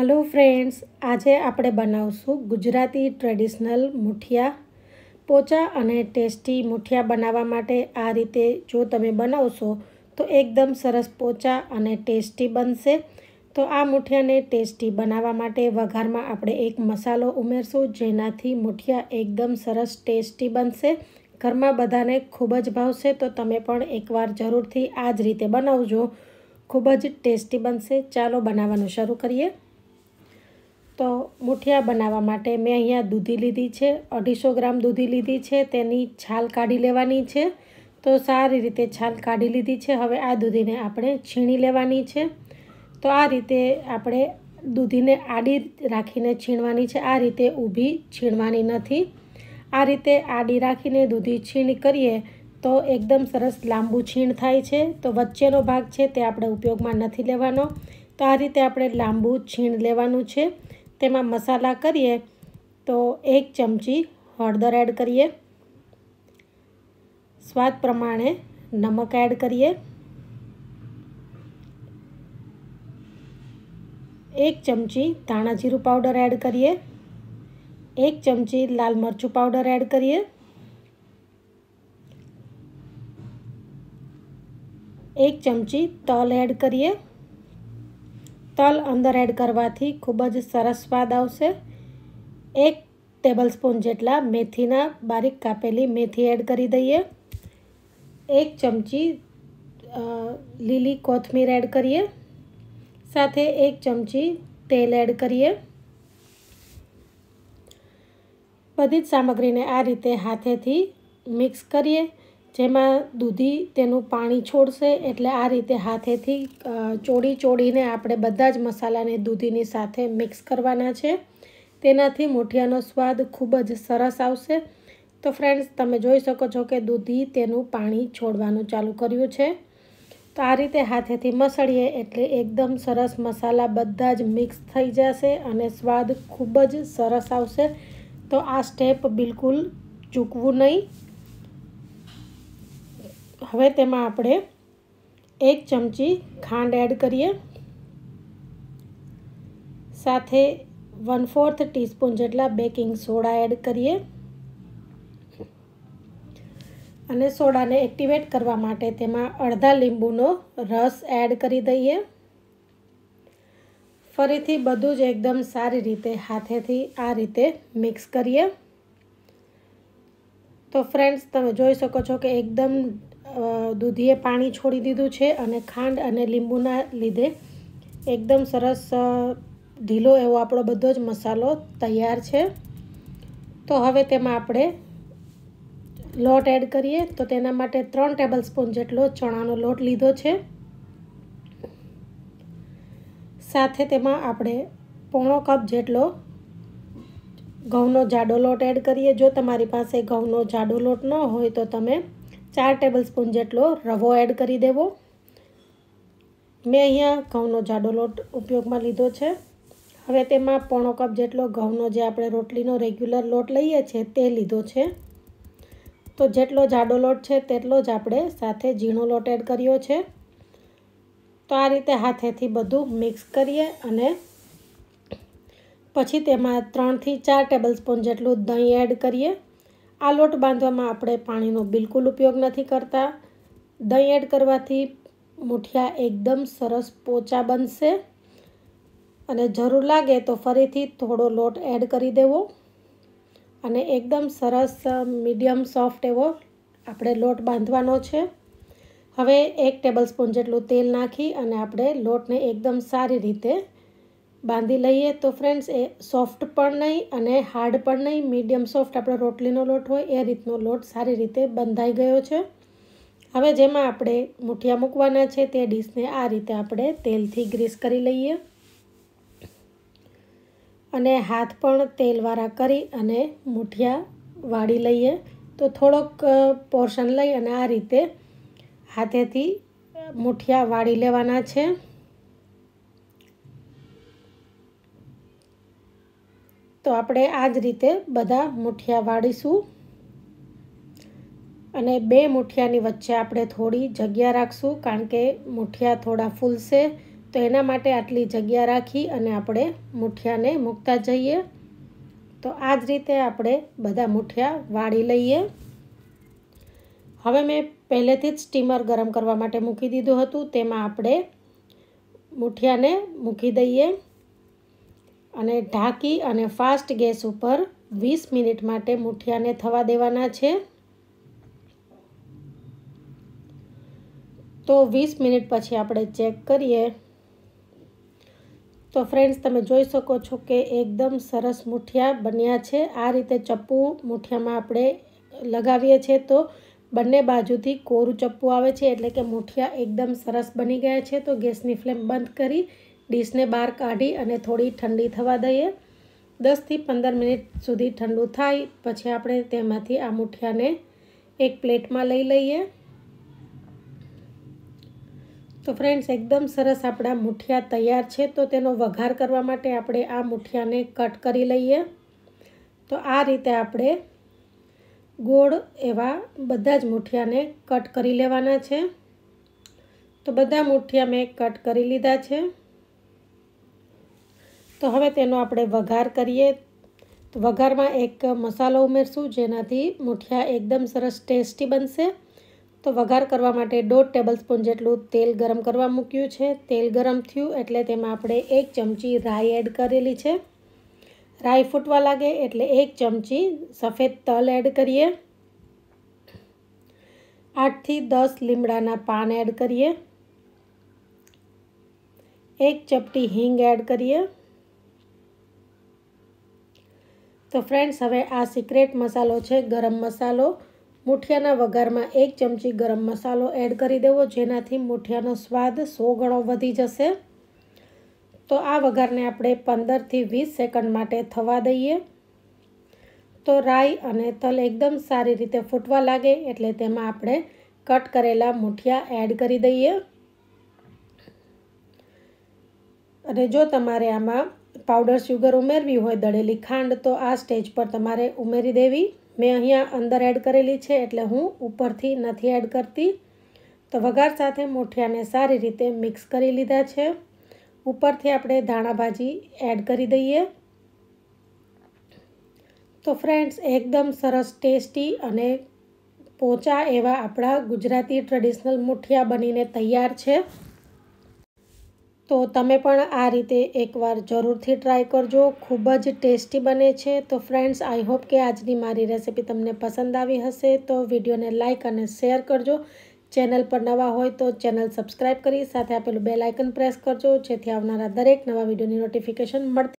hello friends આજે આપણે બનાવશું ગુજરાતી ટ્રેડિશનલ મુઠિયા પોચા અને ટેસ્ટી મુઠિયા બનાવવા માટે આ રીતે જો તમે બનાવશો તો એકદમ સરસ પોચા અને ટેસ્ટી બનશે તો આ મુઠિયાને ટેસ્ટી બનાવવા માટે વઘારમાં આપણે એક મસાલો ઉમેરશું જેનાથી મુઠિયા એકદમ સરસ ટેસ્ટી બનશે ઘરમાં બધાને ખૂબ જ ભાવશે તો તમે પણ એકવાર જરૂરથી આ જ રીતે બનાવજો ખૂબ જ ટેસ્ટી બનશે ચાલો બનાવવાનું શરૂ કરીએ તો મુઠિયા બનાવવા માટે મેં અહીંયા દૂધી લીધી છે અઢીસો ગ્રામ દૂધી લીધી છે તેની છાલ કાઢી લેવાની છે તો સારી રીતે છાલ કાઢી લીધી છે હવે આ દૂધીને આપણે છીણી લેવાની છે તો આ રીતે આપણે દૂધીને આડી રાખીને છીણવાની છે આ રીતે ઊભી છીણવાની નથી આ રીતે આડી રાખીને દૂધી છીણ કરીએ તો એકદમ સરસ લાંબુ છીણ થાય છે તો વચ્ચેનો ભાગ છે તે આપણે ઉપયોગમાં નથી લેવાનો તો આ રીતે આપણે લાંબુ છીણ લેવાનું છે તેમાં મસાલા કરીએ તો એક ચમચી હળદર એડ કરીએ સ્વાદ પ્રમાણે નમક એડ કરીએ એક ચમચી ધાણાજીરું પાવડર એડ કરીએ એક ચમચી લાલ મરચું પાવડર એડ કરીએ એક ચમચી તલ એડ કરીએ તલ અંદર એડ કરવાથી ખૂબ જ સરસ સ્વાદ આવશે એક ટેબલસ્પૂન જેટલા મેથીના બારીક કાપેલી મેથી એડ કરી દઈએ એક ચમચી લીલી કોથમીર એડ કરીએ સાથે એક ચમચી તેલ એડ કરીએ બધી જ સામગ્રીને આ રીતે હાથેથી મિક્સ કરીએ જેમાં દૂધી તેનું પાણી છોડશે એટલે આ રીતે હાથેથી ચોડી ચોડીને આપણે બધા જ મસાલાને દૂધીની સાથે મિક્સ કરવાના છે તેનાથી મૂઠિયાનો સ્વાદ ખૂબ જ સરસ આવશે તો ફ્રેન્ડ્સ તમે જોઈ શકો છો કે દૂધી તેનું પાણી છોડવાનું ચાલુ કર્યું છે તો આ રીતે હાથેથી મસળીએ એટલે એકદમ સરસ મસાલા બધા જ મિક્સ થઈ જશે અને સ્વાદ ખૂબ જ સરસ આવશે તો આ સ્ટેપ બિલકુલ ચૂકવું નહીં હવે તેમાં આપણે એક ચમચી ખાંડ એડ કરીએ સાથે વન ફોર્થ ટીસ્પૂન જેટલા બેકિંગ સોડા એડ કરીએ અને સોડાને એક્ટિવેટ કરવા માટે તેમાં અડધા લીંબુનો રસ એડ કરી દઈએ ફરીથી બધું જ એકદમ સારી રીતે હાથેથી આ રીતે મિક્સ કરીએ તો ફ્રેન્ડ્સ તમે જોઈ શકો છો કે એકદમ દૂધીએ પાણી છોડી દીધું છે અને ખાંડ અને લીંબુના લીધે એકદમ સરસ ઢીલો એવો આપણો બધો જ મસાલો તૈયાર છે તો હવે તેમાં આપણે લોટ એડ કરીએ તો તેના માટે ત્રણ ટેબલ સ્પૂન જેટલો ચણાનો લોટ લીધો છે સાથે તેમાં આપણે પોણો કપ જેટલો ઘઉંનો જાડો લોટ એડ કરીએ જો તમારી પાસે ઘઉંનો જાડો લોટ ન હોય તો તમે ચાર ટેબલ સ્પૂન જેટલો રવો એડ કરી દેવો મેં અહીંયા ઘઉંનો જાડો લોટ ઉપયોગમાં લીધો છે હવે તેમાં પોણો કપ જેટલો ઘઉંનો જે આપણે રોટલીનો રેગ્યુલર લોટ લઈએ છીએ તે લીધો છે તો જેટલો જાડો લોટ છે તેટલો જ આપણે સાથે ઝીણો લોટ એડ કર્યો છે તો આ રીતે હાથેથી બધું મિક્સ કરીએ અને પછી તેમાં ત્રણથી ચાર ટેબલ સ્પૂન જેટલું દહીં એડ કરીએ આ લોટ બાંધવામાં આપણે પાણીનો બિલકુલ ઉપયોગ નથી કરતા દહીં એડ કરવાથી મૂઠિયા એકદમ સરસ પોચા બનશે અને જરૂર લાગે તો ફરીથી થોડો લોટ એડ કરી દેવો અને એકદમ સરસ મીડિયમ સોફ્ટ એવો આપણે લોટ બાંધવાનો છે હવે એક ટેબલ ટેબલસ્પૂન જેટલું તેલ નાખી અને આપણે લોટને એકદમ સારી રીતે બાંધી લઈએ તો ફ્રેન્ડ્સ એ સોફ્ટ પણ નહીં અને હાર્ડ પણ નહીં મીડિયમ સોફ્ટ આપણો રોટલીનો લોટ હોય એ રીતનો લોટ સારી રીતે બંધાઈ ગયો છે હવે જેમાં આપણે મૂઠિયા મૂકવાના છે તે ડીશને આ રીતે આપણે તેલથી ગ્રીસ કરી લઈએ અને હાથ પણ તેલવાળા કરી અને મૂઠિયા વાળી લઈએ તો થોડોક પોર્શન લઈ અને આ રીતે હાથેથી મૂઠિયા વાળી લેવાના છે તો આપણે આ જ રીતે બધા મુઠિયા વાળીશું અને બે મુઠિયાની વચ્ચે આપણે થોડી જગ્યા રાખશું કારણ કે મૂઠિયા થોડા ફૂલશે તો એના માટે આટલી જગ્યા રાખી અને આપણે મૂઠિયાને મૂકતા જઈએ તો આ જ રીતે આપણે બધા મૂઠિયા વાળી લઈએ હવે મેં પહેલેથી જ સ્ટીમર ગરમ કરવા માટે મૂકી દીધું હતું તેમાં આપણે મૂઠિયાને મૂકી દઈએ અને ઢાંકી અને ફાસ્ટ ગેસ ઉપર વીસ મિનિટ માટે મૂઠિયાને થવા દેવાના છે તો વીસ મિનિટ પછી આપણે ચેક કરીએ તો ફ્રેન્ડ્સ તમે જોઈ શકો છો કે એકદમ સરસ મૂઠિયા બન્યા છે આ રીતે ચપ્પુ મૂઠિયામાં આપણે લગાવીએ છીએ તો બંને બાજુથી કોરું ચપ્પુ આવે છે એટલે કે મૂઠિયા એકદમ સરસ બની ગયા છે તો ગેસની ફ્લેમ બંધ કરી ડીશને બહાર કાઢી અને થોડી ઠંડી થવા દઈએ દસથી પંદર મિનિટ સુધી ઠંડુ થાય પછી આપણે તેમાંથી આ મુઠિયાને એક પ્લેટમાં લઈ લઈએ તો ફ્રેન્ડ્સ એકદમ સરસ આપણા મુઠિયા તૈયાર છે તો તેનો વઘાર કરવા માટે આપણે આ મુઠિયાને કટ કરી લઈએ તો આ રીતે આપણે ગોળ એવા બધા જ મુઠિયાને કટ કરી લેવાના છે તો બધા મુઠિયા મેં કટ કરી લીધા છે તો હવે તેનો આપણે વઘાર કરીએ તો વઘારમાં એક મસાલો ઉમેરશું જેનાથી મોઠિયા એકદમ સરસ ટેસ્ટી બનશે તો વઘાર કરવા માટે 1 ટેબલસ્પૂન જેટલું તેલ ગરમ કરવામાં આવ્યું છે તેલ ગરમ થયું એટલે તેમાં આપણે એક ચમચી રાઈ એડ કરેલી છે રાઈ ફૂટવા લાગે એટલે એક ચમચી સફેદ તલ એડ કરીએ 8 થી 10 લીમડાના પાન એડ કરીએ એક ચપટી હિંગ એડ કરીએ તો ફ્રેન્ડ્સ હવે આ સિક્રેટ મસાલો છે ગરમ મસાલો મૂઠિયાના વઘારમાં એક ચમચી ગરમ મસાલો એડ કરી દેવો જેનાથી મૂઠિયાનો સ્વાદ સો ગણો વધી જશે તો આ વઘારને આપણે પંદરથી વીસ સેકન્ડ માટે થવા દઈએ તો રાઈ અને તલ એકદમ સારી રીતે ફૂટવા લાગે એટલે તેમાં આપણે કટ કરેલા મૂઠિયા એડ કરી દઈએ અને જો તમારે આમાં પાવડર સુગર ઉમેરવી હોય દળેલી ખાંડ તો આ સ્ટેજ પર તમારે ઉમેરી દેવી મેં અહીંયા અંદર એડ કરેલી છે એટલે હું ઉપરથી નથી એડ કરતી તો વઘાર સાથે મૂઠિયાને સારી રીતે મિક્સ કરી લીધા છે ઉપરથી આપણે ધાણાભાજી એડ કરી દઈએ તો ફ્રેન્ડ્સ એકદમ સરસ ટેસ્ટી અને પોચા એવા આપણા ગુજરાતી ટ્રેડિશનલ મૂઠિયા બનીને તૈયાર છે તો તમે પણ આ રીતે એકવાર જરૂરથી ટ્રાય કરજો ખૂબ જ ટેસ્ટી બને છે તો ફ્રેન્ડ્સ આઈ હોપ કે આજની મારી રેસિપી તમને પસંદ આવી હશે તો વિડીયોને લાઇક અને શેર કરજો ચેનલ પર નવા હોય તો ચેનલ સબસ્ક્રાઈબ કરી સાથે આપેલું બેલ આઇકન પ્રેસ કરજો જેથી આવનારા દરેક નવા વિડીયોની નોટિફિકેશન મળતી